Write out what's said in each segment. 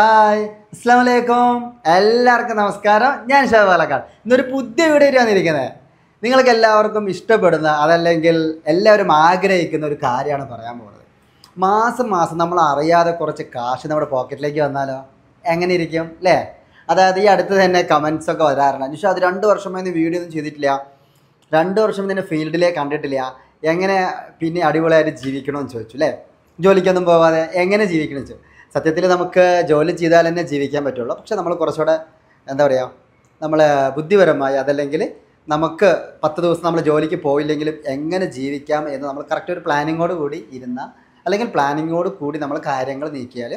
hi അസ്സാം വലൈക്കും എല്ലാവർക്കും നമസ്കാരം ഞാൻ ഷാബ് ഇന്നൊരു പുതിയ വീഡിയോ വന്നിരിക്കുന്നത് നിങ്ങൾക്ക് എല്ലാവർക്കും ഇഷ്ടപ്പെടുന്ന അതല്ലെങ്കിൽ എല്ലാവരും ആഗ്രഹിക്കുന്ന ഒരു കാര്യമാണ് പറയാൻ പോകുന്നത് മാസം മാസം നമ്മൾ അറിയാതെ കുറച്ച് കാശ് നമ്മുടെ പോക്കറ്റിലേക്ക് വന്നാലോ എങ്ങനെ ഇരിക്കും അല്ലേ അതായത് ഈ അടുത്ത് തന്നെ കമൻസൊക്കെ ഒക്കെ വരാറുണ്ട് പക്ഷേ അത് രണ്ട് വർഷമായി വീഡിയോ ഒന്നും ചെയ്തിട്ടില്ല രണ്ട് വർഷം തന്നെ ഫീൽഡിലേ കണ്ടിട്ടില്ല എങ്ങനെ പിന്നെ അടിപൊളിയായിട്ട് ജീവിക്കണമെന്ന് ചോദിച്ചു അല്ലേ ജോലിക്കൊന്നും പോവാതെ എങ്ങനെ ജീവിക്കണം ചോദിച്ചു സത്യത്തിൽ നമുക്ക് ജോലി ചെയ്താൽ തന്നെ ജീവിക്കാൻ പറ്റുള്ളൂ പക്ഷെ നമ്മൾ കുറച്ചുകൂടെ എന്താ പറയുക നമ്മൾ ബുദ്ധിപരമായി അതല്ലെങ്കിൽ നമുക്ക് പത്ത് ദിവസം നമ്മൾ ജോലിക്ക് പോയില്ലെങ്കിലും എങ്ങനെ ജീവിക്കാം എന്ന് നമ്മൾ കറക്റ്റ് ഒരു പ്ലാനിങ്ങോട് കൂടി ഇരുന്ന അല്ലെങ്കിൽ പ്ലാനിങ്ങോട് കൂടി നമ്മൾ കാര്യങ്ങൾ നീക്കിയാൽ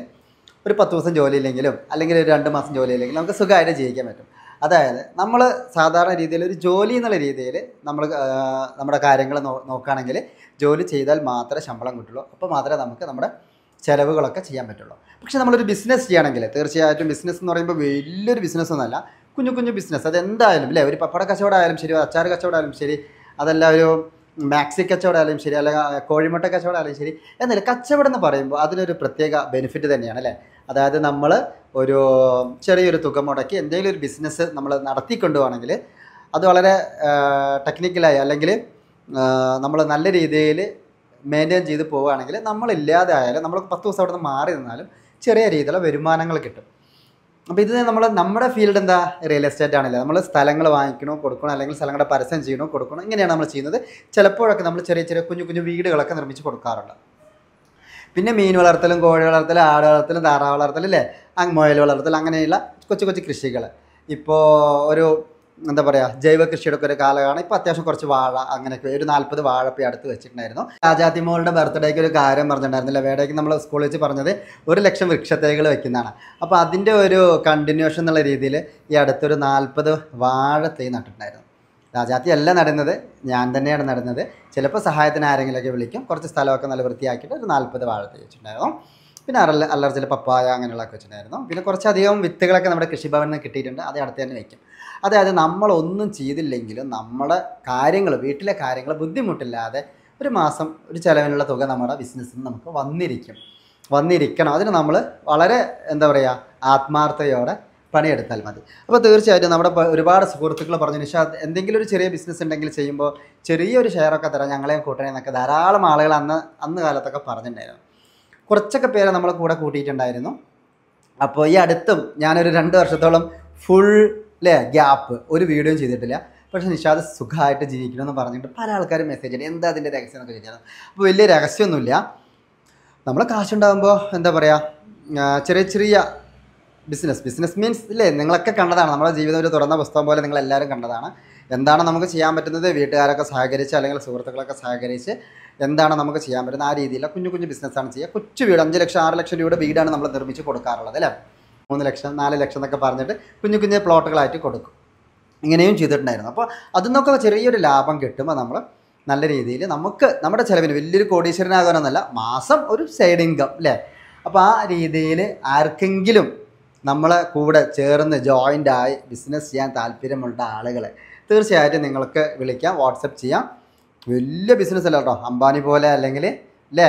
ഒരു പത്ത് ദിവസം ജോലി ഇല്ലെങ്കിലും അല്ലെങ്കിൽ ഒരു രണ്ട് മാസം ജോലി ഇല്ലെങ്കിലും നമുക്ക് സുഖമായിട്ട് ജീവിക്കാൻ പറ്റും അതായത് നമ്മൾ സാധാരണ രീതിയിൽ ഒരു ജോലി എന്നുള്ള രീതിയിൽ നമ്മൾ നമ്മുടെ കാര്യങ്ങൾ നോ നോക്കുകയാണെങ്കിൽ ജോലി ചെയ്താൽ മാത്രമേ ശമ്പളം കിട്ടുള്ളൂ അപ്പോൾ മാത്രമേ നമുക്ക് നമ്മുടെ ചിലവുകളൊക്കെ ചെയ്യാൻ പറ്റുള്ളൂ പക്ഷേ നമ്മളൊരു ബിസിനസ് ചെയ്യണമെങ്കിൽ തീർച്ചയായിട്ടും ബിസിനസ് എന്ന് പറയുമ്പോൾ വലിയൊരു ബിസിനസ് കുഞ്ഞു കുഞ്ഞു ബിസിനസ് അതെന്തായാലും അല്ലേ ഒരു പപ്പട കച്ചവടമായാലും ശരി അച്ചാർ കച്ചവടമായാലും ശരി അതല്ല ഒരു മാക്സി കച്ചവടമായാലും ശരി അല്ലെങ്കിൽ കോഴിമുട്ട കച്ചവടമായാലും ശരി എന്നാലും കച്ചവടം എന്ന് പറയുമ്പോൾ അതിനൊരു പ്രത്യേക ബെനിഫിറ്റ് തന്നെയാണ് അല്ലേ അതായത് നമ്മൾ ഒരു ചെറിയൊരു തുക മുടക്കി എന്തെങ്കിലും ഒരു ബിസിനസ് നമ്മൾ നടത്തിക്കൊണ്ടുപോകണമെങ്കിൽ അത് വളരെ ടെക്നിക്കലായി അല്ലെങ്കിൽ നമ്മൾ നല്ല രീതിയിൽ മെയിൻറ്റെയിൻ ചെയ്ത് പോവുകയാണെങ്കിൽ നമ്മളില്ലാതെ ആയാലും നമ്മൾ പത്ത് ദിവസം അവിടെ നിന്ന് മാറി നിന്നാലും ചെറിയ രീതിയിലുള്ള വരുമാനങ്ങൾ കിട്ടും അപ്പോൾ ഇത് നമ്മൾ നമ്മുടെ ഫീൽഡ് എന്താ റിയൽ എസ്റ്റേറ്റ് ആണല്ലേ നമ്മൾ സ്ഥലങ്ങൾ വാങ്ങിക്കണോ കൊടുക്കണോ അല്ലെങ്കിൽ സ്ഥലങ്ങളുടെ പരസ്യം ചെയ്യണോ കൊടുക്കണോ ഇങ്ങനെയാണ് നമ്മൾ ചെയ്യുന്നത് ചിലപ്പോഴൊക്കെ നമ്മൾ ചെറിയ ചെറിയ കുഞ്ഞു കുഞ്ഞു വീടുകളൊക്കെ നിർമ്മിച്ച് കൊടുക്കാറുണ്ട് പിന്നെ മീൻ വളർത്തലും കോഴി വളർത്തലും ആട് വളർത്തലും താറാവ് വളർത്തലും അല്ലേ മുയൽ വളർത്തൽ അങ്ങനെയുള്ള കൊച്ചു കൊച്ചു കൃഷികൾ ഇപ്പോൾ ഒരു എന്താ പറയുക ജൈവ കൃഷിയുടെ ഒക്കെ ഒരു കാലമാണ് ഇപ്പോൾ അത്യാവശ്യം കുറച്ച് വാഴ അങ്ങനെയൊക്കെ ഒരു നാൽപ്പത് വാഴപ്പി അടുത്ത് വെച്ചിട്ടുണ്ടായിരുന്നു മോളുടെ ബർത്ത്ഡേക്ക് ഒരു കാര്യം പറഞ്ഞിട്ടുണ്ടായിരുന്നില്ല വേടേക്ക് നമ്മൾ സ്കൂളിൽ വെച്ച് പറഞ്ഞത് ഒരു ലക്ഷം വൃക്ഷത്തൈകൾ വെക്കുന്നതാണ് അപ്പോൾ അതിൻ്റെ ഒരു കണ്ടിന്യൂഷൻ എന്നുള്ള രീതിയിൽ ഈ അടുത്തൊരു നാൽപ്പത് വാഴ തൈ നട്ടിട്ടുണ്ടായിരുന്നു രാജാത്തി അല്ല നടുന്നത് ഞാൻ തന്നെയാണ് നടന്നത് ചിലപ്പോൾ സഹായത്തിന് ആരെങ്കിലുമൊക്കെ വിളിക്കും കുറച്ച് സ്ഥലമൊക്കെ നല്ല വൃത്തിയാക്കിയിട്ട് ഒരു നാൽപ്പത് വാഴ തൈ വെച്ചിട്ടുണ്ടായിരുന്നു പിന്നെ അറൽ അല്ലറച്ചിൽ പപ്പായ അങ്ങനെയുള്ളതൊക്കെ വെച്ചിട്ടുണ്ടായിരുന്നു പിന്നെ കുറച്ചധികം വിത്തുകളൊക്കെ നമ്മുടെ കൃഷിഭവനിൽ നിന്ന് കിട്ടിയിട്ടുണ്ട് അത് അടുത്ത് തന്നെ വയ്ക്കും അതായത് നമ്മളൊന്നും ചെയ്തില്ലെങ്കിലും നമ്മുടെ കാര്യങ്ങൾ വീട്ടിലെ കാര്യങ്ങൾ ബുദ്ധിമുട്ടില്ലാതെ ഒരു മാസം ഒരു ചിലവിനുള്ള തുക നമ്മുടെ നിന്ന് നമുക്ക് വന്നിരിക്കും വന്നിരിക്കണം അതിന് നമ്മൾ വളരെ എന്താ പറയുക ആത്മാർത്ഥതയോടെ പണിയെടുത്താൽ മതി അപ്പോൾ തീർച്ചയായിട്ടും നമ്മുടെ ഒരുപാട് സുഹൃത്തുക്കൾ പറഞ്ഞു നിഷാദ് എന്തെങ്കിലും ഒരു ചെറിയ ബിസിനസ് ഉണ്ടെങ്കിൽ ചെയ്യുമ്പോൾ ചെറിയൊരു ഷെയറൊക്കെ തരാം ഞങ്ങളെയും കൂട്ടണേ എന്നൊക്കെ ധാരാളം ആളുകൾ അന്ന് അന്ന് കാലത്തൊക്കെ പറഞ്ഞിട്ടുണ്ടായിരുന്നു കുറച്ചൊക്കെ പേരെ നമ്മളെ കൂടെ കൂട്ടിയിട്ടുണ്ടായിരുന്നു അപ്പോൾ ഈ അടുത്തും ഞാനൊരു രണ്ട് വർഷത്തോളം ഫുൾ അല്ലേ ഗ്യാപ്പ് ഒരു വീഡിയോയും ചെയ്തിട്ടില്ല പക്ഷേ നിഷാദ് സുഖമായിട്ട് ജീവിക്കണമെന്ന് പറഞ്ഞിട്ട് പല ആൾക്കാരും മെസ്സേജ് ചെയ്യണം എന്താ അതിൻ്റെ രഹസ്യം എന്നൊക്കെ ചോദിച്ചാൽ അപ്പോൾ വലിയ രഹസ്യമൊന്നുമില്ല നമ്മൾ കാശുണ്ടാകുമ്പോൾ എന്താ പറയുക ചെറിയ ചെറിയ ബിസിനസ് ബിസിനസ് മീൻസ് ഇല്ലേ നിങ്ങളൊക്കെ കണ്ടതാണ് നമ്മുടെ ജീവിതം ഒരു തുറന്ന പുസ്തകം പോലെ നിങ്ങൾ എല്ലാവരും കണ്ടതാണ് എന്താണ് നമുക്ക് ചെയ്യാൻ പറ്റുന്നത് വീട്ടുകാരൊക്കെ സഹകരിച്ച് അല്ലെങ്കിൽ സുഹൃത്തുക്കളൊക്കെ സഹകരിച്ച് എന്താണ് നമുക്ക് ചെയ്യാൻ പറ്റുന്നത് ആ രീതിയിലുള്ള കുഞ്ഞു കുഞ്ഞു ബിസിനസ്സാണ് ചെയ്യുക കൊച്ചു വീട് അഞ്ച് ലക്ഷം ആറ് ലക്ഷം രൂപയുടെ വീടാണ് നമ്മൾ നിർമ്മിച്ച് കൊടുക്കാറുള്ളത് അല്ലേ മൂന്ന് ലക്ഷം നാല് ലക്ഷം എന്നൊക്കെ പറഞ്ഞിട്ട് കുഞ്ഞു കുഞ്ഞു പ്ലോട്ടുകളായിട്ട് കൊടുക്കും ഇങ്ങനെയും ചെയ്തിട്ടുണ്ടായിരുന്നു അപ്പോൾ അതിൽ നിന്നൊക്കെ ചെറിയൊരു ലാഭം കിട്ടുമ്പോൾ നമ്മൾ നല്ല രീതിയിൽ നമുക്ക് നമ്മുടെ ചിലവിന് വലിയൊരു കോടീശ്വരനാകാനൊന്നല്ല മാസം ഒരു സൈഡ് ഇൻകം അല്ലേ അപ്പോൾ ആ രീതിയിൽ ആർക്കെങ്കിലും നമ്മളെ കൂടെ ചേർന്ന് ജോയിൻ്റ് ആയി ബിസിനസ് ചെയ്യാൻ താല്പര്യമുള്ള ആളുകളെ തീർച്ചയായിട്ടും നിങ്ങൾക്ക് വിളിക്കാം വാട്സപ്പ് ചെയ്യാം വലിയ ബിസിനസ് അല്ല കേട്ടോ അംബാനി പോലെ അല്ലെങ്കിൽ അല്ലേ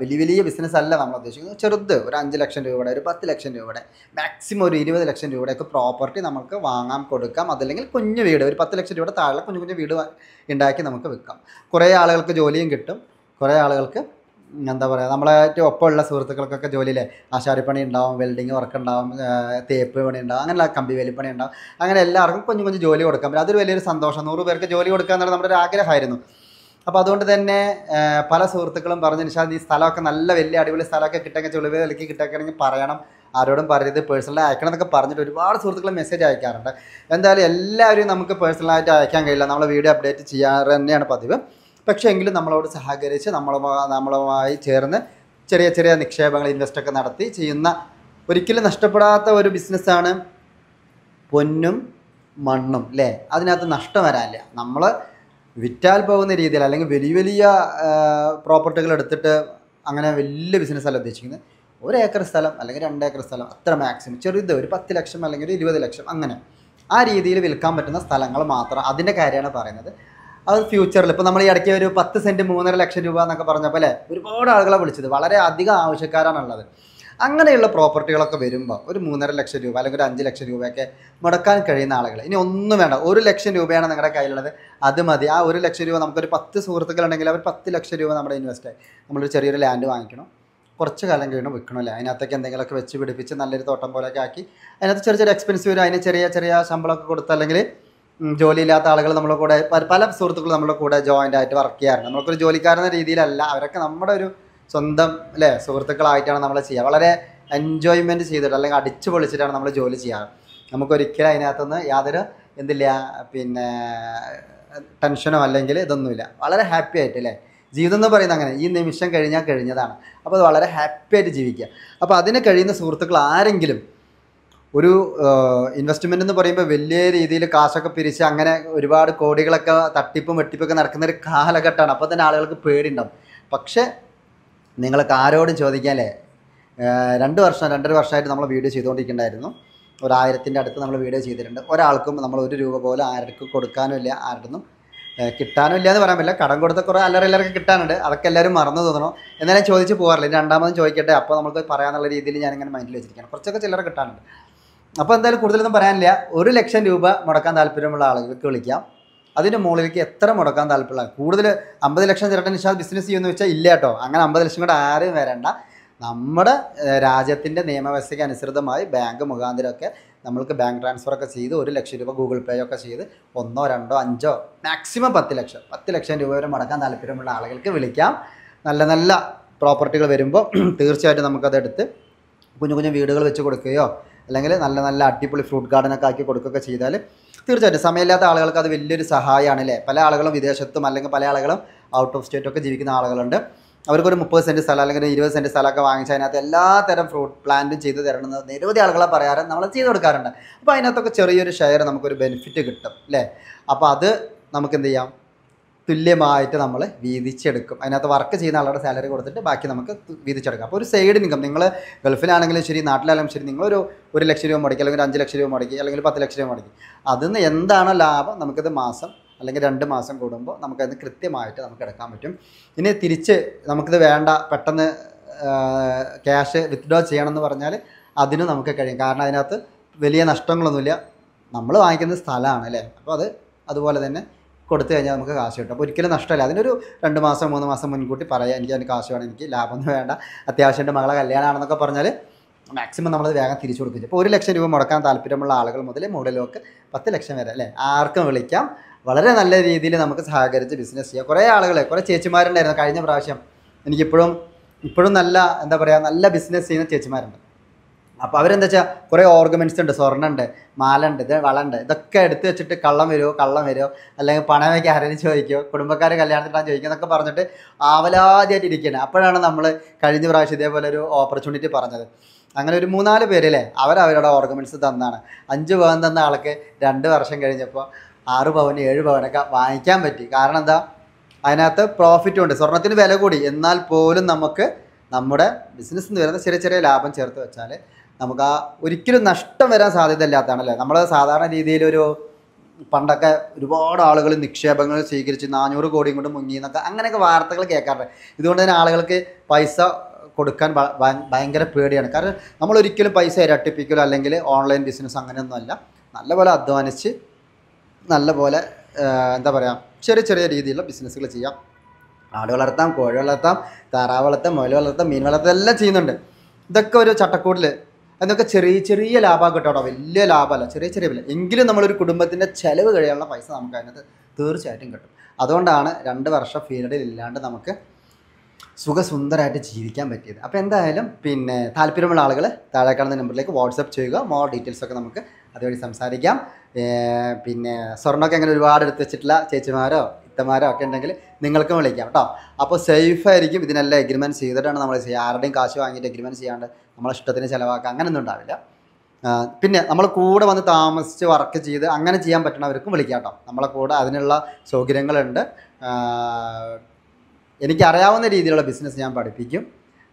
വലിയ വലിയ ബിസിനസ് അല്ല നമ്മൾ ഉദ്ദേശിക്കുന്നത് ചെറുത് ഒരു അഞ്ച് ലക്ഷം രൂപയുടെ ഒരു പത്ത് ലക്ഷം രൂപയുടെ മാക്സിമം ഒരു ഇരുപത് ലക്ഷം രൂപയുടെയൊക്കെ പ്രോപ്പർട്ടി നമുക്ക് വാങ്ങാൻ കൊടുക്കാം അതല്ലെങ്കിൽ കുഞ്ഞു വീട് ഒരു പത്ത് ലക്ഷം രൂപയുടെ താഴെ കുഞ്ഞു കുഞ്ഞു വീട് ഉണ്ടാക്കി നമുക്ക് വിൽക്കാം കുറേ ആളുകൾക്ക് ജോലിയും കിട്ടും കുറേ ആളുകൾക്ക് എന്താ പറയുക നമ്മളെ ഒപ്പമുള്ള സുഹൃത്തുക്കൾക്കൊക്കെ ജോലിയിലെ ആശാരിപ്പണി ഉണ്ടാവും വെൽഡിങ് വർക്ക് ഉണ്ടാവും തേപ്പ് പണി ഉണ്ടാവും അങ്ങനെയുള്ള കമ്പി വേലിപ്പണി ഉണ്ടാവും അങ്ങനെ എല്ലാവർക്കും കുഞ്ഞു കുഞ്ഞു ജോലി കൊടുക്കാം അതൊരു വലിയൊരു സന്തോഷം നൂറ് പേർക്ക് ജോലി കൊടുക്കുക എന്നുള്ളത് നമ്മുടെ ഒരു ആഗ്രഹമായിരുന്നു അപ്പോൾ അതുകൊണ്ട് തന്നെ പല സുഹൃത്തുക്കളും പറഞ്ഞു നിഷാ ഈ സ്ഥലമൊക്കെ നല്ല വലിയ അടിപൊളി സ്ഥലമൊക്കെ കിട്ടൊക്കെ ചുളിവ് വിലക്കി കിട്ടുകയാണെങ്കിൽ പറയണം ആരോടും പറയരുത് പേഴ്സണലായി അയക്കണം എന്നൊക്കെ പറഞ്ഞിട്ട് ഒരുപാട് സുഹൃത്തുക്കൾ മെസ്സേജ് അയക്കാറുണ്ട് എന്തായാലും എല്ലാവരും നമുക്ക് പേഴ്സണലായിട്ട് അയക്കാൻ കഴിയില്ല നമ്മൾ വീഡിയോ അപ്ഡേറ്റ് ചെയ്യാറ് തന്നെയാണ് പതിവ് പക്ഷേ എങ്കിലും നമ്മളോട് സഹകരിച്ച് നമ്മളുമായി നമ്മളുമായി ചേർന്ന് ചെറിയ ചെറിയ നിക്ഷേപങ്ങൾ ഇൻവെസ്റ്റൊക്കെ നടത്തി ചെയ്യുന്ന ഒരിക്കലും നഷ്ടപ്പെടാത്ത ഒരു ബിസിനസ്സാണ് പൊന്നും മണ്ണും അല്ലേ അതിനകത്ത് നഷ്ടം വരാനില്ല നമ്മൾ വിറ്റാൽ പോകുന്ന രീതിയിൽ അല്ലെങ്കിൽ വലിയ വലിയ പ്രോപ്പർട്ടികൾ എടുത്തിട്ട് അങ്ങനെ വലിയ ബിസിനസ് അല്ല ഉദ്ദേശിക്കുന്നത് ഒരു ഏക്കർ സ്ഥലം അല്ലെങ്കിൽ രണ്ടേക്കർ ഏക്കർ സ്ഥലം അത്ര മാക്സിമം ചെറുത് ഒരു പത്ത് ലക്ഷം അല്ലെങ്കിൽ ഒരു ഇരുപത് ലക്ഷം അങ്ങനെ ആ രീതിയിൽ വിൽക്കാൻ പറ്റുന്ന സ്ഥലങ്ങൾ മാത്രം അതിൻ്റെ കാര്യമാണ് പറയുന്നത് അത് ഫ്യൂച്ചറിൽ ഇപ്പോൾ നമ്മൾ ഈ ഇടയ്ക്ക് ഒരു പത്ത് സെൻറ്റ് മൂന്നര ലക്ഷം രൂപ എന്നൊക്കെ പറഞ്ഞപ്പോൾ അല്ലേ ഒരുപാട് ആളുകളെ വിളിച്ചത് വളരെ അധികം ആവശ്യക്കാരാണുള്ളത് അങ്ങനെയുള്ള പ്രോപ്പർട്ടികളൊക്കെ വരുമ്പോൾ ഒരു മൂന്നര ലക്ഷം രൂപ അല്ലെങ്കിൽ ഒരു അഞ്ച് ലക്ഷം രൂപയൊക്കെ മുടക്കാൻ കഴിയുന്ന ആളുകൾ ഇനി ഒന്നും വേണ്ട ഒരു ലക്ഷം രൂപയാണ് നിങ്ങളുടെ കയ്യിലുള്ളത് അത് മതി ആ ഒരു ലക്ഷം രൂപ നമുക്കൊരു പത്ത് സുഹൃത്തുക്കളുണ്ടെങ്കിൽ അവർ പത്ത് ലക്ഷം രൂപ നമ്മുടെ ഇൻവെസ്റ്റ് ആയി നമ്മളൊരു ചെറിയൊരു ലാൻഡ് വാങ്ങിക്കണം കുറച്ച് കാലം കഴിഞ്ഞ് വിൽക്കണമല്ലേ അതിനകത്തേക്ക് എന്തെങ്കിലുമൊക്കെ വെച്ച് പിടിപ്പിച്ച് നല്ലൊരു തോട്ടം പോലെയൊക്കെ ആക്കി അതിനകത്ത് ചെറിയ ചെറിയ എക്സ്പെൻസ് വരും അതിന് ചെറിയ ചെറിയ ശമ്പളമൊക്കെ കൊടുത്ത് അല്ലെങ്കിൽ ജോലിയില്ലാത്ത ആളുകൾ നമ്മളെ കൂടെ പല സുഹൃത്തുക്കൾ നമ്മളെ കൂടെ ജോയിൻ്റ് ആയിട്ട് വർക്ക് ചെയ്യാറുണ്ട് നമുക്കൊരു ജോലിക്കാരെന്ന രീതിയിലല്ല അവരൊക്കെ നമ്മുടെ ഒരു സ്വന്തം അല്ലേ സുഹൃത്തുക്കളായിട്ടാണ് നമ്മൾ ചെയ്യുക വളരെ എൻജോയ്മെൻറ്റ് ചെയ്തിട്ട് അല്ലെങ്കിൽ അടിച്ചു പൊളിച്ചിട്ടാണ് നമ്മൾ ജോലി ചെയ്യാറ് നമുക്കൊരിക്കലും അതിനകത്തുനിന്ന് യാതൊരു എന്തില്ല പിന്നെ ടെൻഷനോ അല്ലെങ്കിൽ ഇതൊന്നുമില്ല വളരെ ഹാപ്പി ആയിട്ട് അല്ലേ ജീവിതം എന്ന് പറയുന്നത് അങ്ങനെ ഈ നിമിഷം കഴിഞ്ഞാൽ കഴിഞ്ഞതാണ് അപ്പോൾ അത് വളരെ ഹാപ്പി ആയിട്ട് ജീവിക്കുക അപ്പോൾ അതിന് കഴിയുന്ന സുഹൃത്തുക്കൾ ആരെങ്കിലും ഒരു ഇൻവെസ്റ്റ്മെൻ്റ് എന്ന് പറയുമ്പോൾ വലിയ രീതിയിൽ കാശൊക്കെ പിരിച്ച് അങ്ങനെ ഒരുപാട് കോടികളൊക്കെ തട്ടിപ്പും വെട്ടിപ്പൊക്കെ നടക്കുന്ന ഒരു കാലഘട്ടമാണ് അപ്പോൾ തന്നെ ആളുകൾക്ക് പേടിയുണ്ടാവും പക്ഷേ നിങ്ങൾക്ക് ആരോടും ചോദിക്കാല്ലേ രണ്ട് വർഷം രണ്ടര വർഷമായിട്ട് നമ്മൾ വീഡിയോ ചെയ്തുകൊണ്ടിരിക്കുന്നുണ്ടായിരുന്നു ഒരു ആയിരത്തിൻ്റെ അടുത്ത് നമ്മൾ വീഡിയോ ചെയ്തിട്ടുണ്ട് ഒരാൾക്കും നമ്മൾ ഒരു രൂപ പോലും ആർക്കും ഇല്ല ആരുടെ കിട്ടാനും ഇല്ല എന്ന് പറയാൻ പറ്റില്ല കടം കൊടുത്ത കുറേ അല്ലറ എല്ലാവർക്കും കിട്ടാനുണ്ട് അതൊക്കെ എല്ലാവരും മറന്നു തോന്നണം എന്നാലും ചോദിച്ച് പോകാറില്ല രണ്ടാമതും ചോദിക്കട്ടെ അപ്പോൾ നമുക്ക് പറയാനുള്ള രീതിയിൽ ഞാനിങ്ങനെ മൈൻഡിൽ വെച്ചിരിക്കുകയാണ് കുറച്ചൊക്കെ ചിലർ കിട്ടാനുണ്ട് അപ്പോൾ എന്തായാലും കൂടുതലൊന്നും പറയാനില്ല ഒരു ലക്ഷം രൂപ മുടക്കാൻ താല്പര്യമുള്ള ആളുകൾക്ക് വിളിക്കാം അതിൻ്റെ മുകളിലേക്ക് എത്ര മുടക്കാൻ താല്പര്യമുള്ള കൂടുതൽ അമ്പത് ലക്ഷം ചിരട്ട നിഷാദ് ബിസിനസ് ചെയ്യുമെന്ന് വെച്ചാൽ ഇല്ല കേട്ടോ അങ്ങനെ അമ്പത് ലക്ഷം കൂടെ ആരും വരണ്ട നമ്മുടെ രാജ്യത്തിൻ്റെ നിയമവ്യവസ്ഥയ്ക്ക് അനുസൃതമായി ബാങ്ക് മുഖാന്തരമൊക്കെ നമ്മൾക്ക് ബാങ്ക് ട്രാൻസ്ഫർ ഒക്കെ ചെയ്ത് ഒരു ലക്ഷം രൂപ ഗൂഗിൾ പേ ഒക്കെ ചെയ്ത് ഒന്നോ രണ്ടോ അഞ്ചോ മാക്സിമം പത്ത് ലക്ഷം പത്ത് ലക്ഷം രൂപ വരെ മുടക്കാൻ താല്പര്യമുള്ള ആളുകൾക്ക് വിളിക്കാം നല്ല നല്ല പ്രോപ്പർട്ടികൾ വരുമ്പോൾ തീർച്ചയായിട്ടും നമുക്കതെടുത്ത് കുഞ്ഞു കുഞ്ഞു വീടുകൾ വെച്ച് കൊടുക്കുകയോ അല്ലെങ്കിൽ നല്ല നല്ല അടിപൊളി ഫ്രൂട്ട് ഗാർഡനൊക്കെ ആക്കി കൊടുക്കുകയൊക്കെ ചെയ്താൽ തീർച്ചയായിട്ടും സമയമില്ലാത്ത ആളുകൾക്ക് അത് വലിയൊരു സഹായമാണ് അല്ലേ പല ആളുകളും വിദേശത്തും അല്ലെങ്കിൽ പല ആളുകളും ഔട്ട് ഓഫ് സ്റ്റേറ്റ് ഒക്കെ ജീവിക്കുന്ന ആളുകളുണ്ട് അവർക്കൊരു മുപ്പത് സെൻറ്റ് സ്ഥലം അല്ലെങ്കിൽ ഒരു ഇരുപത് സെൻറ്റ് സ്ഥലമൊക്കെ വാങ്ങിച്ച് അതിനകത്ത് എല്ലാ തരം ഫ്രൂട്ട് പ്ലാന്റും ചെയ്ത് തരണമെന്ന് നിരവധി ആളുകളെ പറയാറ് നമ്മൾ ചെയ്ത് കൊടുക്കാറുണ്ട് അപ്പോൾ അതിനകത്തൊക്കെ ചെറിയൊരു ഷെയർ നമുക്കൊരു ബെനിഫിറ്റ് കിട്ടും അല്ലേ അപ്പോൾ അത് നമുക്ക് എന്ത് ചെയ്യാം തുല്യമായിട്ട് നമ്മൾ വീതിച്ചെടുക്കും അതിനകത്ത് വർക്ക് ചെയ്യുന്ന ആളുടെ സാലറി കൊടുത്തിട്ട് ബാക്കി നമുക്ക് വീതിച്ചെടുക്കാം അപ്പോൾ ഒരു സൈഡ് ഇൻകം നിങ്ങൾ ഗൾഫിലാണെങ്കിലും ശരി നാട്ടിലാണെങ്കിലും ശരി നിങ്ങളൊരു ഒരു ലക്ഷം രൂപ മുടക്കി അല്ലെങ്കിൽ അഞ്ച് ലക്ഷം രൂപ മുടക്കി അല്ലെങ്കിൽ പത്ത് ലക്ഷം രൂപ മുടക്കി അതിൽ നിന്ന് എന്താണോ ലാഭം നമുക്കിത് മാസം അല്ലെങ്കിൽ രണ്ട് മാസം കൂടുമ്പോൾ നമുക്കതിന് കൃത്യമായിട്ട് നമുക്ക് എടുക്കാൻ പറ്റും ഇനി തിരിച്ച് നമുക്കിത് വേണ്ട പെട്ടെന്ന് ക്യാഷ് വിത്ത്ഡ്രോ ചെയ്യണമെന്ന് പറഞ്ഞാൽ അതിന് നമുക്ക് കഴിയും കാരണം അതിനകത്ത് വലിയ നഷ്ടങ്ങളൊന്നുമില്ല നമ്മൾ വാങ്ങിക്കുന്ന സ്ഥലമാണ് അല്ലേ അപ്പോൾ അത് അതുപോലെ തന്നെ കൊടുത്തു കഴിഞ്ഞാൽ നമുക്ക് കാശ് കിട്ടും അപ്പോൾ ഒരിക്കലും നഷ്ടമല്ല അതിനൊരു രണ്ട് മാസം മൂന്ന് മാസം മുൻകൂട്ടി പറയാം എനിക്ക് അതിന് കാശ് വേണം എനിക്ക് ലാഭമൊന്നും വേണ്ട അത്യാവശ്യം എൻ്റെ മകളെ കല്യാണമാണെന്നൊക്കെ പറഞ്ഞാൽ മാക്സിമം നമ്മൾ വേഗം തിരിച്ചു കൊടുക്കും ഇപ്പോൾ ഒരു ലക്ഷം രൂപ മുടക്കാൻ താല്പര്യമുള്ള ആളുകൾ മുതൽ മുകളിലേക്ക് പത്ത് ലക്ഷം വരെ അല്ലേ ആർക്കും വിളിക്കാം വളരെ നല്ല രീതിയിൽ നമുക്ക് സഹകരിച്ച് ബിസിനസ് ചെയ്യാം കുറേ ആളുകളെ കുറേ ചേച്ചിമാരുണ്ടായിരുന്നു കഴിഞ്ഞ പ്രാവശ്യം എനിക്കിപ്പോഴും ഇപ്പോഴും നല്ല എന്താ പറയുക നല്ല ബിസിനസ് ചെയ്യുന്ന ചേച്ചിമാരുണ്ട് അപ്പോൾ അവരെന്താ വെച്ചാൽ കുറേ ഓർഗമെൻസ് ഉണ്ട് സ്വർണ്ണമുണ്ട് മാലുണ്ട് ഇത് വളമുണ്ട് ഇതൊക്കെ എടുത്തു വെച്ചിട്ട് കള്ളം വരുമോ കള്ളം വരുമോ അല്ലെങ്കിൽ വയ്ക്കാൻ ആരെങ്കിലും ചോദിക്കുമോ കുടുംബക്കാരെ കല്യാണത്തിനാണ് ചോദിക്കുക എന്നൊക്കെ പറഞ്ഞിട്ട് ആവലാതിയായിട്ട് ഇരിക്കണം അപ്പോഴാണ് നമ്മൾ കഴിഞ്ഞ പ്രാവശ്യം ഇതേപോലെ ഒരു ഓപ്പർച്യൂണിറ്റി പറഞ്ഞത് അങ്ങനെ ഒരു മൂന്നാല് പേരില്ലേ അവരവരുടെ ഓർഗമെൻസ് തന്നാണ് അഞ്ച് പവൻ തന്ന ആൾക്ക് രണ്ട് വർഷം കഴിഞ്ഞപ്പോൾ ആറ് പവൻ ഏഴ് പവനൊക്കെ വാങ്ങിക്കാൻ പറ്റി കാരണം എന്താ അതിനകത്ത് പ്രോഫിറ്റും ഉണ്ട് സ്വർണ്ണത്തിന് വില കൂടി എന്നാൽ പോലും നമുക്ക് നമ്മുടെ ബിസിനസ്സിൽ നിന്ന് വരുന്ന ചെറിയ ചെറിയ ലാഭം ചേർത്ത് വെച്ചാൽ നമുക്ക് ആ ഒരിക്കലും നഷ്ടം വരാൻ സാധ്യത ഇല്ലാത്തതാണല്ലേ നമ്മൾ സാധാരണ രീതിയിൽ ഒരു പണ്ടൊക്കെ ഒരുപാട് ആളുകൾ നിക്ഷേപങ്ങൾ സ്വീകരിച്ച് നാനൂറ് കോടിയും കൊണ്ട് മുങ്ങി എന്നൊക്കെ അങ്ങനെയൊക്കെ വാർത്തകൾ കേൾക്കാറുണ്ട് ഇതുകൊണ്ട് തന്നെ ആളുകൾക്ക് പൈസ കൊടുക്കാൻ ഭയങ്കര പേടിയാണ് കാരണം നമ്മൾ ഒരിക്കലും പൈസ ഇരട്ടിപ്പിക്കലോ അല്ലെങ്കിൽ ഓൺലൈൻ ബിസിനസ് അങ്ങനെയൊന്നുമല്ല നല്ലപോലെ അധ്വാനിച്ച് നല്ലപോലെ എന്താ പറയുക ചെറിയ ചെറിയ രീതിയിലുള്ള ബിസിനസ്സുകൾ ചെയ്യാം ആട് വളർത്താം കോഴി വളർത്താം താറാവ് വളർത്താം മുയൽ വളർത്താം മീൻ വളർത്താം എല്ലാം ചെയ്യുന്നുണ്ട് ഇതൊക്കെ ഒരു ചട്ടക്കൂടിൽ എന്നൊക്കെ ചെറിയ ചെറിയ ലാഭം കിട്ടാം വലിയ ലാഭമല്ല ചെറിയ ചെറിയ വില എങ്കിലും നമ്മളൊരു കുടുംബത്തിൻ്റെ ചിലവ് കഴിയാനുള്ള പൈസ നമുക്ക് അതിനകത്ത് തീർച്ചയായിട്ടും കിട്ടും അതുകൊണ്ടാണ് രണ്ട് വർഷം ഫീൽഡിൽ ഇല്ലാണ്ട് നമുക്ക് സുഖസുന്ദരമായിട്ട് ജീവിക്കാൻ പറ്റിയത് അപ്പോൾ എന്തായാലും പിന്നെ താല്പര്യമുള്ള ആളുകൾ താഴെ കാണുന്ന നമ്പറിലേക്ക് വാട്സപ്പ് ചെയ്യുക മോർ ഡീറ്റെയിൽസൊക്കെ ഒക്കെ നമുക്ക് അതുവഴി സംസാരിക്കാം പിന്നെ സ്വർണ്ണമൊക്കെ അങ്ങനെ ഒരുപാട് എടുത്ത് വെച്ചിട്ടില്ല ചേച്ചിമാരോ ഭക്തന്മാരോ ഒക്കെ ഉണ്ടെങ്കിൽ നിങ്ങൾക്കും വിളിക്കാം കേട്ടോ അപ്പോൾ സേഫ് ആയിരിക്കും ഇതിനെല്ലാം എഗ്രിമെൻറ്റ് ചെയ്തിട്ടാണ് നമ്മൾ ചെയ്യുക ആരുടെയും കാശ് വാങ്ങിയിട്ട് എഗ്രിമെൻറ്റ് ചെയ്യാണ്ട് നമ്മളെ ഇഷ്ടത്തിന് ചിലവാക്കുക അങ്ങനെയൊന്നും ഉണ്ടാവില്ല പിന്നെ നമ്മൾ കൂടെ വന്ന് താമസിച്ച് വർക്ക് ചെയ്ത് അങ്ങനെ ചെയ്യാൻ പറ്റണവർക്കും വിളിക്കാം കേട്ടോ നമ്മളെ കൂടെ അതിനുള്ള സൗകര്യങ്ങളുണ്ട് എനിക്കറിയാവുന്ന രീതിയിലുള്ള ബിസിനസ് ഞാൻ പഠിപ്പിക്കും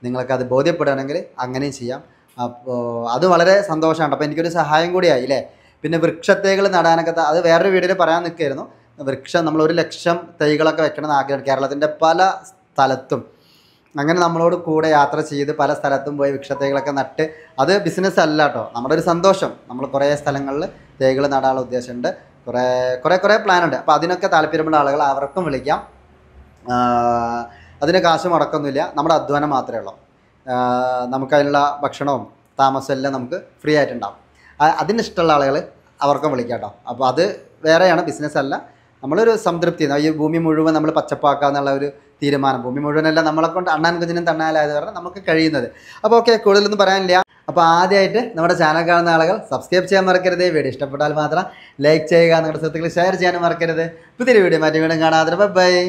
നിങ്ങൾക്കത് ബോധ്യപ്പെടുകയാണെങ്കിൽ അങ്ങനെയും ചെയ്യാം അപ്പോൾ അത് വളരെ സന്തോഷമാണ് അപ്പോൾ എനിക്കൊരു സഹായം കൂടിയായി അല്ലേ പിന്നെ വൃക്ഷത്തേകൾ നടാനൊക്കെ അത് വേറൊരു വീഡിയോയിൽ പറയാൻ നിൽക്കുമായിരുന്നു വൃക്ഷം നമ്മൾ ഒരു ലക്ഷം തൈകളൊക്കെ വെക്കണമെന്ന് ആഗ്രഹമാണ് കേരളത്തിൻ്റെ പല സ്ഥലത്തും അങ്ങനെ നമ്മളോട് കൂടെ യാത്ര ചെയ്ത് പല സ്ഥലത്തും പോയി വൃക്ഷത്തൈകളൊക്കെ നട്ട് അത് ബിസിനസ് അല്ല കേട്ടോ നമ്മുടെ ഒരു സന്തോഷം നമ്മൾ കുറേ സ്ഥലങ്ങളിൽ തൈകൾ നടാനുള്ള ഉദ്ദേശമുണ്ട് കുറേ കുറേ കുറേ പ്ലാനുണ്ട് അപ്പോൾ അതിനൊക്കെ താല്പര്യമുള്ള ആളുകൾ അവർക്കും വിളിക്കാം അതിന് കാശ് മുടക്കൊന്നുമില്ല നമ്മുടെ അധ്വാനം മാത്രമേ ഉള്ളൂ നമുക്കതിനുള്ള ഭക്ഷണവും താമസവും എല്ലാം നമുക്ക് ഫ്രീ ആയിട്ടുണ്ടാവും അതിനിഷ്ടമുള്ള ആളുകൾ അവർക്കും വിളിക്കാം കേട്ടോ അപ്പോൾ അത് വേറെയാണ് ബിസിനസ് അല്ല നമ്മളൊരു സംതൃപ്തി ഈ ഭൂമി മുഴുവൻ നമ്മൾ പച്ചപ്പാക്കുക എന്നുള്ള ഒരു തീരുമാനം ഭൂമി മുഴുവനല്ല നമ്മളെ കൊണ്ട് അണ്ണാൻ കുഞ്ഞിനും തണ്ണാലായത് പറഞ്ഞാൽ നമുക്ക് കഴിയുന്നത് അപ്പോൾ ഓക്കെ കൂടുതലൊന്നും പറയാനില്ല അപ്പോൾ ആദ്യമായിട്ട് നമ്മുടെ ചാനൽ കാണുന്ന ആളുകൾ സബ്സ്ക്രൈബ് ചെയ്യാൻ മറക്കരുത് വീഡിയോ ഇഷ്ടപ്പെട്ടാൽ മാത്രം ലൈക്ക് ചെയ്യുക നിങ്ങളുടെ സുഹൃത്തുക്കൾ ഷെയർ ചെയ്യാനും മറക്കരുത് പുതിയൊരു വീഡിയോ മാറ്റി വീണ്ടും കാണാതെ ബൈ